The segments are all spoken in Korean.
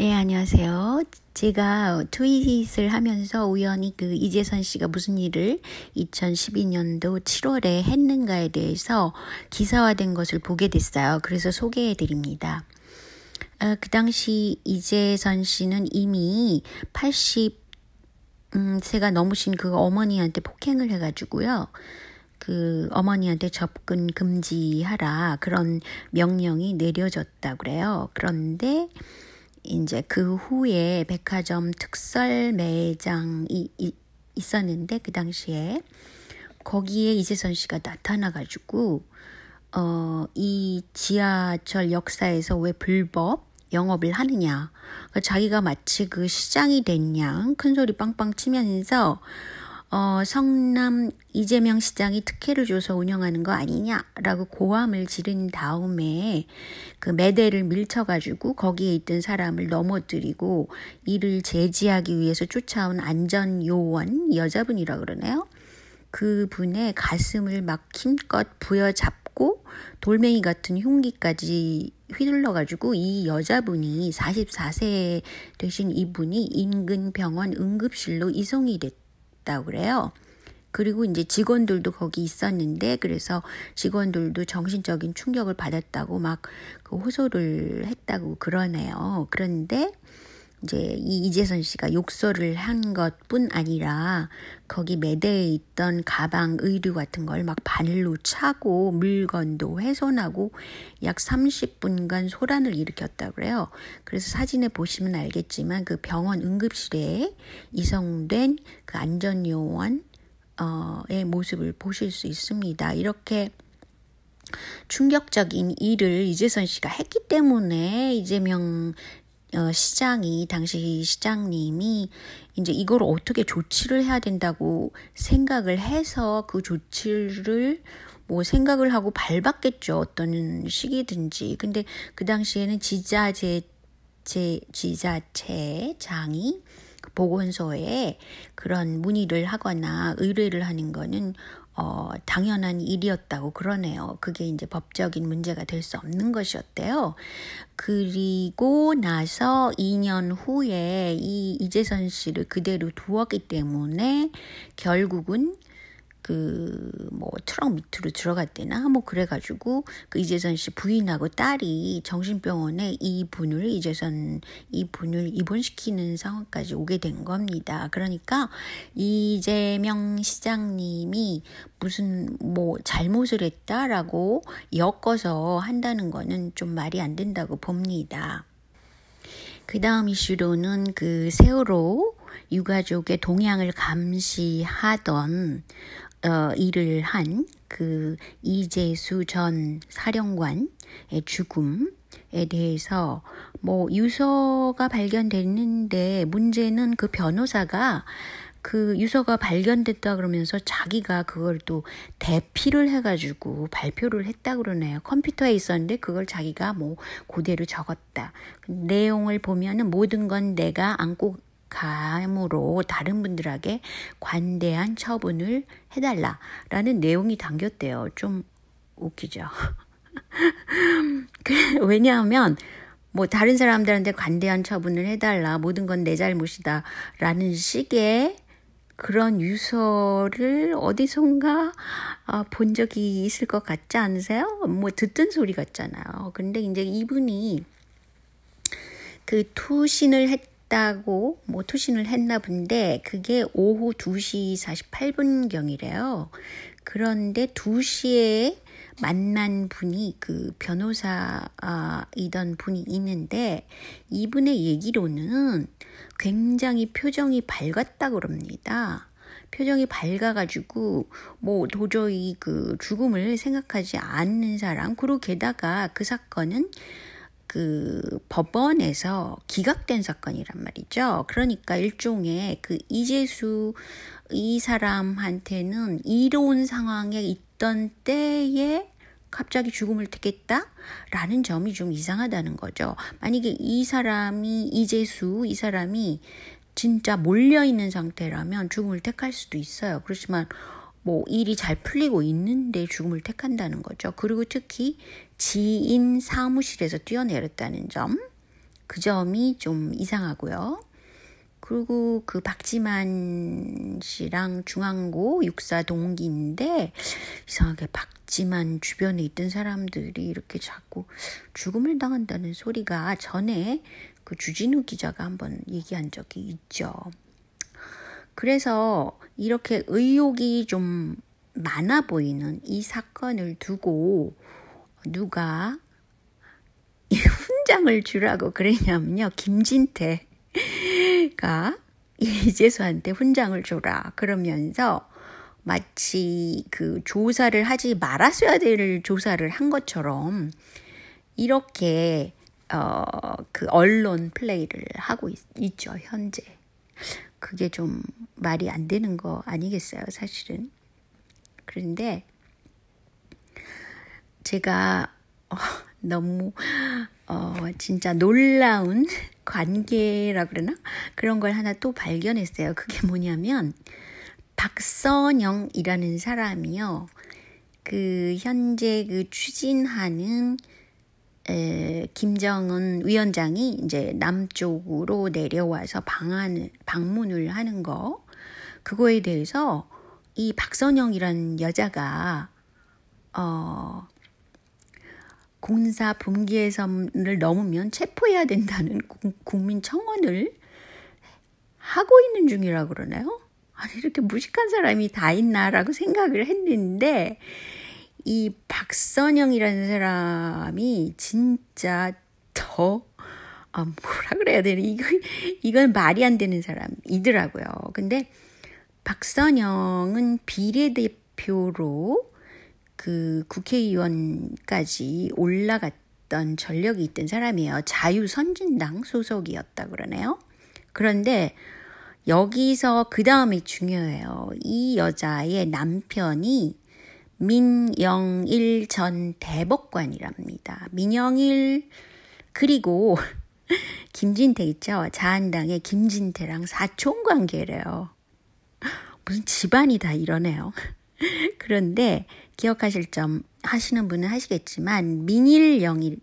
네, 안녕하세요. 제가 트윗을 하면서 우연히 그 이재선 씨가 무슨 일을 2012년도 7월에 했는가에 대해서 기사화된 것을 보게 됐어요. 그래서 소개해 드립니다. 아, 그 당시 이재선 씨는 이미 80세가 음, 넘으신 그 어머니한테 폭행을 해가지고요. 그 어머니한테 접근 금지하라 그런 명령이 내려졌다 그래요. 그런데 이제 그 후에 백화점 특설 매장이 있었는데 그 당시에 거기에 이재선 씨가 나타나가지고 어, 이 지하철 역사에서 왜 불법 영업을 하느냐. 그러니까 자기가 마치 그 시장이 됐냐. 큰 소리 빵빵 치면서, 어, 성남 이재명 시장이 특혜를 줘서 운영하는 거 아니냐라고 고함을 지른 다음에 그 매대를 밀쳐가지고 거기에 있던 사람을 넘어뜨리고 이를 제지하기 위해서 쫓아온 안전요원 여자분이라 그러네요. 그 분의 가슴을 막 힘껏 부여잡고 돌멩이 같은 흉기까지 휘둘러가지고 이 여자분이 44세 되신 이분이 인근 병원 응급실로 이송이 됐다 있었다고 그래요. 그리고 이제 직원들도 거기 있었는데 그래서 직원들도 정신적인 충격을 받았다고 막그 호소를 했다고 그러네요. 그런데 이제 이 이재선 씨가 욕설을 한 것뿐 아니라 거기 매대에 있던 가방, 의류 같은 걸 막 발로 차고 물건도 훼손하고 약 30분간 소란을 일으켰다 고 그래요. 그래서 사진에 보시면 알겠지만 그 병원 응급실에 이송된그 안전요원의 모습을 보실 수 있습니다. 이렇게 충격적인 일을 이재선 씨가 했기 때문에 이재명 어, 시장이 당시 시장님이 이제 이걸 어떻게 조치를 해야 된다고 생각을 해서 그 조치를 뭐 생각을 하고 밟았겠죠 어떤 시기든지 근데 그 당시에는 지자재 제, 지자체장이 보건소에 그런 문의를 하거나 의뢰를 하는 거는 어, 당연한 일이었다고 그러네요. 그게 이제 법적인 문제가 될 수 없는 것이었대요. 그리고 나서 2년 후에 이 이재선 씨를 그대로 두었기 때문에 결국은 그뭐 트럭 밑으로 들어갔대나 뭐 그래가지고 그 이재선 씨 부인하고 딸이 정신병원에 이 분을 이재선 이 분을 입원시키는 상황까지 오게 된 겁니다. 그러니까 이재명 시장님이 무슨 뭐 잘못을 했다라고 엮어서 한다는 거는 좀 말이 안 된다고 봅니다. 그 다음 이슈로는 그 세월호 유가족의 동향을 감시하던 어, 일을 한 그 이재수 전 사령관의 죽음에 대해서 뭐 유서가 발견됐는데 문제는 그 변호사가 그 유서가 발견됐다 그러면서 자기가 그걸 또 대피를 해가지고 발표를 했다 그러네요. 컴퓨터에 있었는데 그걸 자기가 뭐고대로 적었다. 내용을 보면은 모든 건 내가 안고 감으로 다른 분들에게 관대한 처분을 해달라라는 내용이 담겼대요. 좀 웃기죠. 그, 왜냐하면 뭐 다른 사람들한테 관대한 처분을 해달라 모든 건 내 잘못이다라는 식의 그런 유서를 어디선가 아, 본 적이 있을 것 같지 않으세요? 뭐 듣던 소리 같잖아요. 근데 이제 이분이 그 투신을 했 있다고 뭐 투신을 했나 본데 그게 오후 2시 48분경이래요. 그런데 2시에 만난 분이 그 변호사이던 분이 있는데 이분의 얘기로는 굉장히 표정이 밝았다 그럽니다. 표정이 밝아가지고 뭐 도저히 그 죽음을 생각하지 않는 사람 그리고 게다가 그 사건은 그 법원에서 기각된 사건이란 말이죠. 그러니까 일종의 그 이재수 이 사람한테는 이로운 상황에 있던 때에 갑자기 죽음을 택했다라는 점이 좀 이상하다는 거죠. 만약에 이 사람이 이재수 이 사람이 진짜 몰려 있는 상태라면 죽음을 택할 수도 있어요. 그렇지만 뭐 일이 잘 풀리고 있는데 죽음을 택한다는 거죠. 그리고 특히 지인 사무실에서 뛰어내렸다는 점. 그 점이 좀 이상하고요. 그리고 그 박지만 씨랑 중앙고 육사 동기인데 이상하게 박지만 주변에 있던 사람들이 이렇게 자꾸 죽음을 당한다는 소리가 전에 그 주진우 기자가 한번 얘기한 적이 있죠. 그래서 이렇게 의혹이 좀 많아 보이는 이 사건을 두고 누가 훈장을 주라고 그랬냐면요. 김진태가 이재수한테 훈장을 줘라. 그러면서 마치 그 조사를 하지 말았어야 될 조사를 한 것처럼 이렇게 어, 그 언론 플레이를 하고 있, 있죠, 현재. 그게 좀 말이 안 되는 거 아니겠어요, 사실은. 그런데 제가 어, 너무 어, 진짜 놀라운 관계라 그러나 그런 걸 하나 또 발견했어요. 그게 뭐냐면 박선영이라는 사람이요. 그 현재 그 추진하는 에, 김정은 위원장이 이제 남쪽으로 내려와서 방안 방문을 하는 거 그거에 대해서 이 박선영이라는 여자가 어 공사 분기예선을 넘으면 체포해야 된다는 국민 청원을 하고 있는 중이라 고 그러나요? 아니 이렇게 무식한 사람이 다 있나라고 생각을 했는데 이 박선영이라는 사람이 진짜 더 아, 뭐라 그래야 되나 이건 이건 말이 안 되는 사람이더라고요. 근데 박선영은 비례대표로 그 국회의원까지 올라갔던 전력이 있던 사람이에요. 자유선진당 소속이었다 그러네요. 그런데 여기서 그 다음이 중요해요. 이 여자의 남편이 민영일 전 대법관이랍니다. 민영일 그리고 김진태 있죠. 자한당의 김진태랑 사촌 관계래요. 무슨 집안이 다 이러네요. 그런데 기억하실 점 하시는 분은 하시겠지만 민일영이라는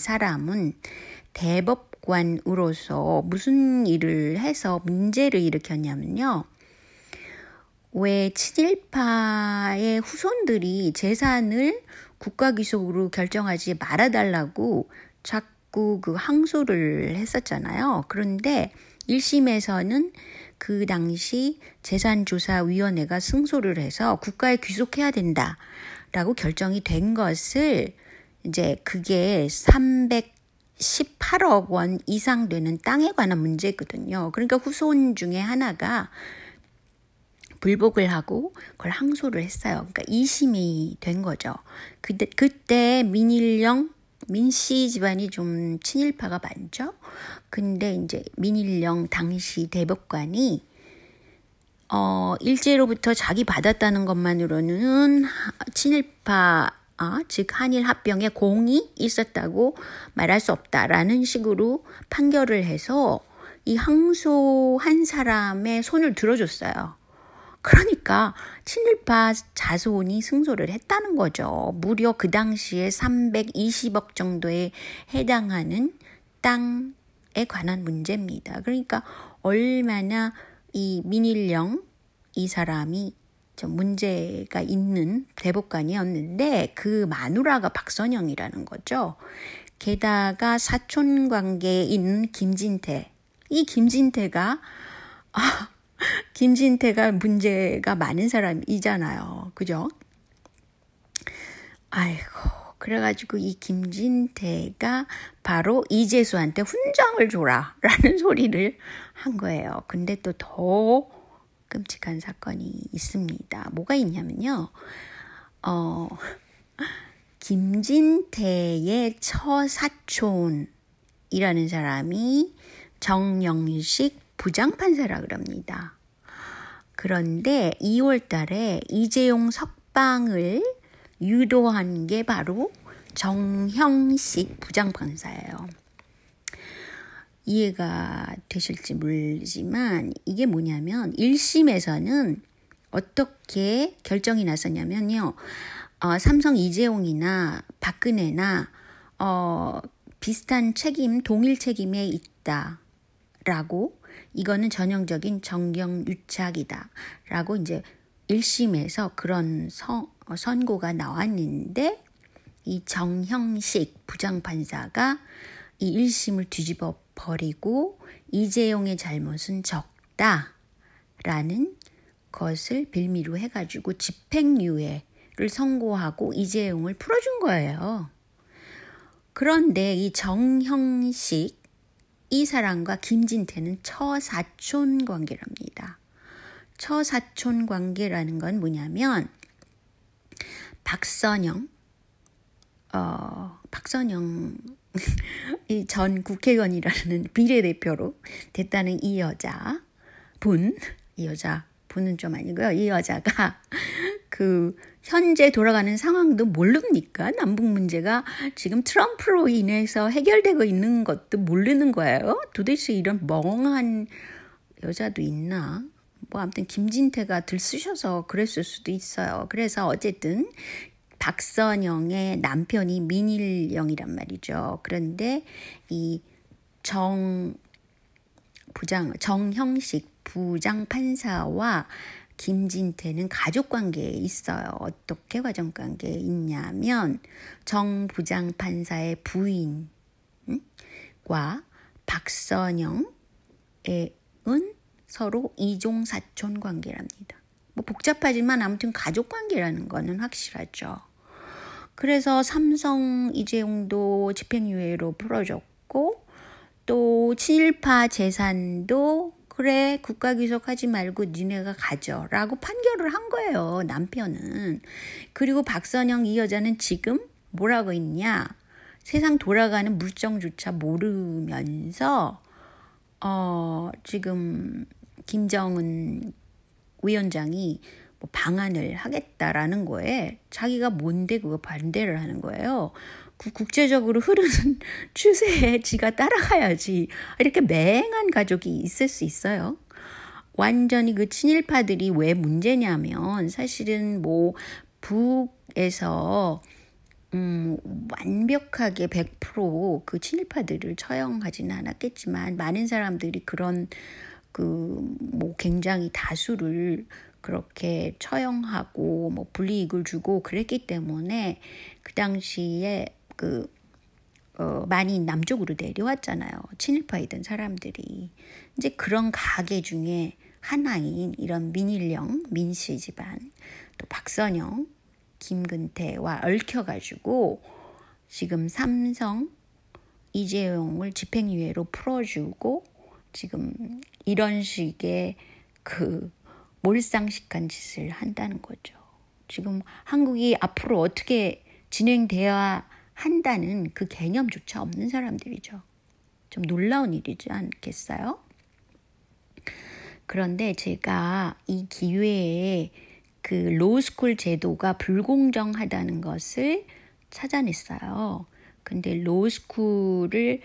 사람은 대법관으로서 무슨 일을 해서 문제를 일으켰냐면요. 왜 친일파의 후손들이 재산을 국가기속으로 결정하지 말아달라고 자꾸 그 항소를 했었잖아요. 그런데 1심에서는 그 당시 재산조사위원회가 승소를 해서 국가에 귀속해야 된다라고 결정이 된 것을 이제 그게 318억 원 이상 되는 땅에 관한 문제거든요. 그러니까 후손 중에 하나가 불복을 하고 그걸 항소를 했어요. 그러니까 2심이된 거죠. 그때, 그때 민일령 민씨 집안이 좀 친일파가 많죠. 근데 이제 민일령 당시 대법관이 어, 일제로부터 자기 받았다는 것만으로는 친일파 아, 즉 한일 합병에 공이 있었다고 말할 수 없다라는 식으로 판결을 해서 이 항소 한 사람의 손을 들어줬어요. 그러니까 친일파 자손이 승소를 했다는 거죠. 무려 그 당시에 320억 정도에 해당하는 땅에 관한 문제입니다. 그러니까 얼마나 이 민일령 이 사람이 좀 문제가 있는 대법관이었는데 그 마누라가 박선영이라는 거죠. 게다가 사촌 관계에 김진태. 이 김진태가 아, 김진태가 문제가 많은 사람이잖아요. 그죠? 아이고. 그래가지고 이 김진태가 바로 이재수한테 훈장을 줘라라는 소리를 한 거예요. 근데 또 더 끔찍한 사건이 있습니다. 뭐가 있냐면요. 어, 김진태의 처사촌이라는 사람이 정영식 부장판사라 그럽니다. 그런데 2월 달에 이재용 석방을 유도한 게 바로 정형식 부장판사예요. 이해가 되실지 모르지만 이게 뭐냐면 1심에서는 어떻게 결정이 났었냐면요. 어, 삼성 이재용이나 박근혜나 어, 비슷한 책임, 동일 책임에 있다라고 이거는 전형적인 정경유착이다. 라고 이제 1심에서 그런 서, 어, 선고가 나왔는데 이 정형식 부장판사가 이 1심을 뒤집어 버리고 이재용의 잘못은 적다. 라는 것을 빌미로 해가지고 집행유예를 선고하고 이재용을 풀어준 거예요. 그런데 이 정형식 이 사람과 김진태는 처사촌 관계랍니다. 처사촌 관계라는 건 뭐냐면 박선영 어 박선영 이 전 국회의원이라는 비례대표로 됐다는 이 여자 분, 이 여자 분은 좀 아니고요. 이 여자가 그 현재 돌아가는 상황도 모릅니까? 남북 문제가 지금 트럼프로 인해서 해결되고 있는 것도 모르는 거예요. 도대체 이런 멍한 여자도 있나? 뭐 아무튼 김진태가 들쑤셔서 그랬을 수도 있어요. 그래서 어쨌든 박선영의 남편이 민일영이란 말이죠. 그런데 이 정 부장 정형식 부장 판사와 김진태는 가족관계에 있어요. 어떻게 가정관계에 있냐면 정 부장판사의 부인과 박선영의 은 서로 이종 사촌 관계랍니다. 뭐 복잡하지만 아무튼 가족 관계라는 거는 확실하죠. 그래서 삼성 이재용도 집행유예로 풀어졌고 또 친일파 재산도 그래 국가 귀속하지 말고 니네가 가져라고 판결을 한 거예요 남편은 그리고 박선영 이 여자는 지금 뭐라고 있냐 세상 돌아가는 물정조차 모르면서 어 지금 김정은 위원장이 뭐 방안을 하겠다라는 거에 자기가 뭔데 그거 반대를 하는 거예요. 국제적으로 흐르는 추세에 지가 따라가야지 이렇게 맹한 가족이 있을 수 있어요. 완전히 그 친일파들이 왜 문제냐면 사실은 뭐 북에서 음, 완벽하게 100%그 친일파들을 처형하지는 않았겠지만 많은 사람들이 그런 그 뭐 굉장히 다수를 그렇게 처형하고 뭐 불이익을 주고 그랬기 때문에 그 당시에 그 어, 많이 남쪽으로 내려왔잖아요. 친일파이던 사람들이. 이제 그런 가게 중에 하나인 이런 민일령, 민씨 집안, 또 박선영, 김근태와 얽혀가지고 지금 삼성, 이재용을 집행유예로 풀어주고 지금 이런 식의 그 몰상식한 짓을 한다는 거죠. 지금 한국이 앞으로 어떻게 진행돼야 한다는 그 개념조차 없는 사람들이죠. 좀 놀라운 일이지 않겠어요? 그런데 제가 이 기회에 그 로스쿨 제도가 불공정하다는 것을 찾아냈어요. 근데 로스쿨을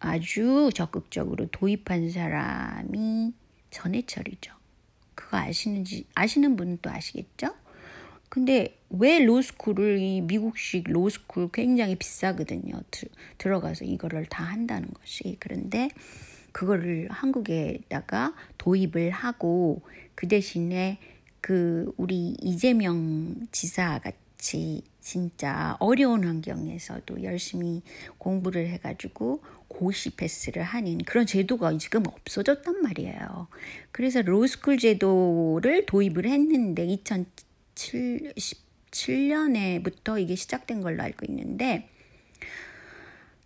아주 적극적으로 도입한 사람이 전해철이죠. 그거 아시는지 아시는 분은 또 아시겠죠? 근데 왜 로스쿨을 이 미국식 로스쿨 굉장히 비싸거든요. 드, 들어가서 이거를 다 한다는 것이. 그런데 그거를 한국에다가 도입을 하고 그 대신에 그 우리 이재명 지사 같이 진짜 어려운 환경에서도 열심히 공부를 해가지고 고시 패스를 하는 그런 제도가 지금 없어졌단 말이에요. 그래서 로스쿨 제도를 도입을 했는데 2000 17, 17년에부터 이게 시작된 걸로 알고 있는데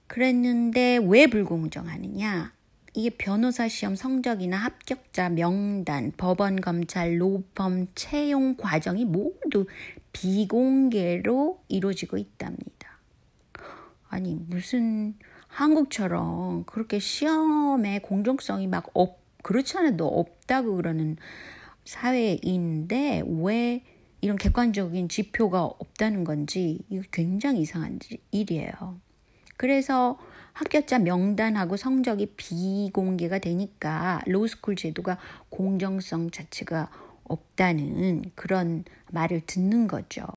그랬는데 왜 불공정하느냐? 이게 변호사 시험 성적이나 합격자 명단, 법원 검찰 로펌 채용 과정이 모두 비공개로 이루어지고 있답니다. 아니 무슨 한국처럼 그렇게 시험에 공정성이 막 없, 그렇지 않아도 없다고 그러는 사회인데 왜 이런 객관적인 지표가 없다는 건지 이거 굉장히 이상한 일이에요. 그래서 합격자 명단하고 성적이 비공개가 되니까 로스쿨 제도가 공정성 자체가 없다는 그런 말을 듣는 거죠.